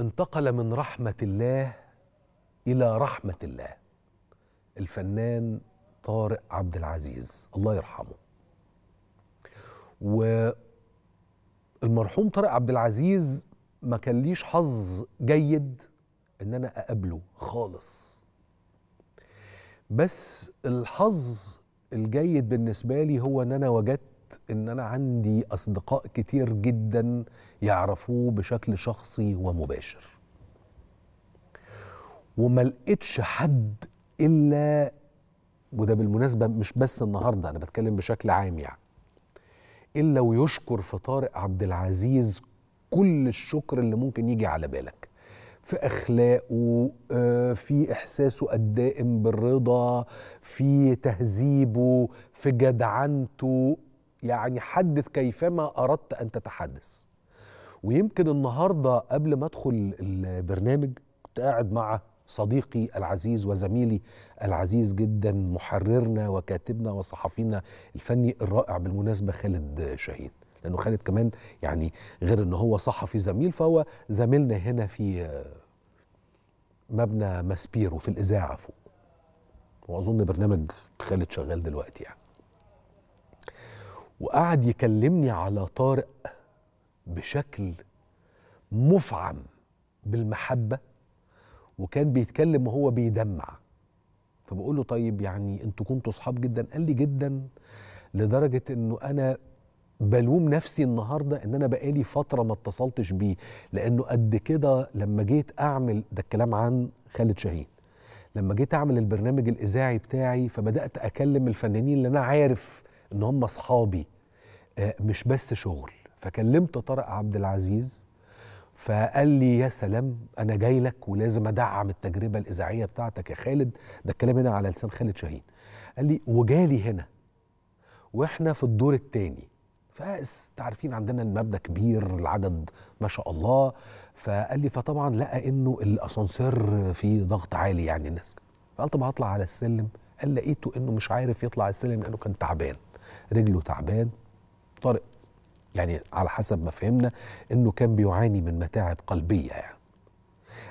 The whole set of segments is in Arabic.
انتقل من رحمة الله إلى رحمة الله الفنان طارق عبد العزيز الله يرحمه والمرحوم طارق عبد العزيز ما كان ليش حظ جيد ان انا اقابله خالص بس الحظ الجيد بالنسبه لي هو ان انا وجدت ان انا عندي اصدقاء كتير جدا يعرفوه بشكل شخصي ومباشر وما لقيتش حد الا وده بالمناسبه مش بس النهارده انا بتكلم بشكل عام يعني الا ويشكر في طارق عبد العزيز كل الشكر اللي ممكن يجي على بالك في اخلاقه آه، في احساسه الدائم بالرضا في تهذيبه في جدعنته يعني حدث كيفما أردت أن تتحدث ويمكن النهاردة قبل ما أدخل البرنامج كنت قاعد مع صديقي العزيز وزميلي العزيز جدا محررنا وكاتبنا وصحفينا الفني الرائع بالمناسبة خالد شاهين لأنه خالد كمان يعني غير أنه هو صحفي زميل فهو زميلنا هنا في مبنى ماسبيرو في الإذاعة فوق وأظن برنامج خالد شغال دلوقتي يعني وقعد يكلمني على طارق بشكل مفعم بالمحبة وكان بيتكلم وهو بيدمع فبقول له طيب يعني انتوا كنتوا صحاب جدا قال لي جدا لدرجة انه انا بلوم نفسي النهاردة ان انا بقالي فترة ما اتصلتش بيه لانه قد كده لما جيت اعمل ده الكلام عن خالد شاهين لما جيت اعمل البرنامج الاذاعي بتاعي فبدات اكلم الفنانين اللي انا عارف ان هم اصحابي آه، مش بس شغل فكلمت طارق عبد العزيز فقال لي يا سلام انا جاي لك ولازم ادعم التجربه الاذاعيه بتاعتك يا خالد ده الكلام هنا على لسان خالد شاهين قال لي وجالي هنا واحنا في الدور الثاني عارفين عندنا المبنى كبير العدد ما شاء الله فقال لي فطبعا لقى انه الاسانسير فيه ضغط عالي يعني الناس فقال طب هطلع على السلم قال لقيته انه مش عارف يطلع السلم لانه كان تعبان رجله تعبان طارق يعني على حسب ما فهمنا انه كان بيعاني من متاعب قلبيه يعني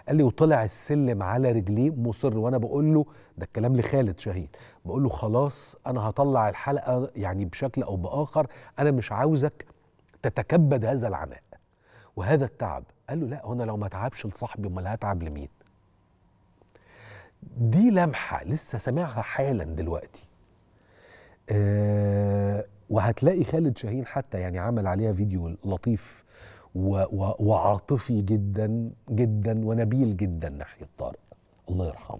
قال لي وطلع السلم على رجليه مصر وانا بقول له ده الكلام لخالد شاهين بقول له خلاص انا هطلع الحلقه يعني بشكل او باخر انا مش عاوزك تتكبد هذا العناء وهذا التعب قال له لا هنا لو ما تعبش لصاحبي امال هتعب لمين دي لمحه لسه سامعها حالا دلوقتي آه وهتلاقي خالد شاهين حتى يعني عمل عليها فيديو لطيف و و وعاطفي جدا جدا ونبيل جدا ناحيه طارق الله يرحمه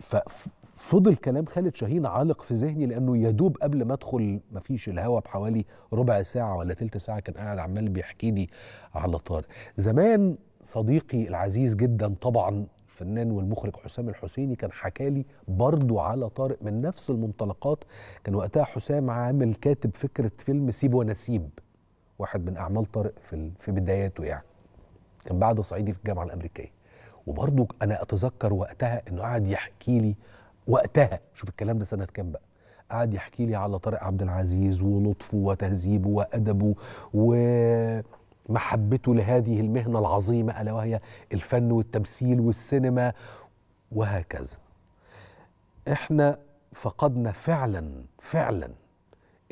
ففضل كلام خالد شاهين عالق في ذهني لانه يدوب قبل ما ادخل ما فيش الهوا بحوالي ربع ساعه ولا تلت ساعه كان قاعد عمال بيحكي لي على طارق زمان صديقي العزيز جدا طبعا الفنان والمخرج حسام الحسيني كان حكالي برضه على طارق من نفس المنطلقات كان وقتها حسام عامل كاتب فكره فيلم سيب ونسيب واحد من اعمال طارق في في بداياته يعني كان بعد صعيدي في الجامعه الامريكيه وبرضه انا اتذكر وقتها انه قعد يحكي لي وقتها شوف الكلام ده سنه كام بقى قعد يحكي لي على طارق عبد العزيز ولطفه وتهذيبه وادبه و محبته لهذه المهنه العظيمه الا وهي الفن والتمثيل والسينما وهكذا احنا فقدنا فعلا فعلا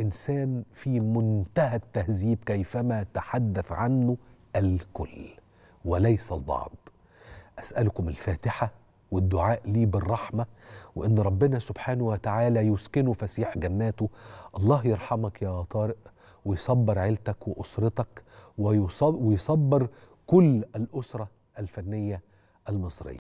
انسان في منتهى التهذيب كيفما تحدث عنه الكل وليس البعض اسالكم الفاتحه والدعاء لي بالرحمه وان ربنا سبحانه وتعالى يسكنه فسيح جناته الله يرحمك يا طارق ويصبر عيلتك واسرتك ويصبر كل الاسره الفنيه المصريه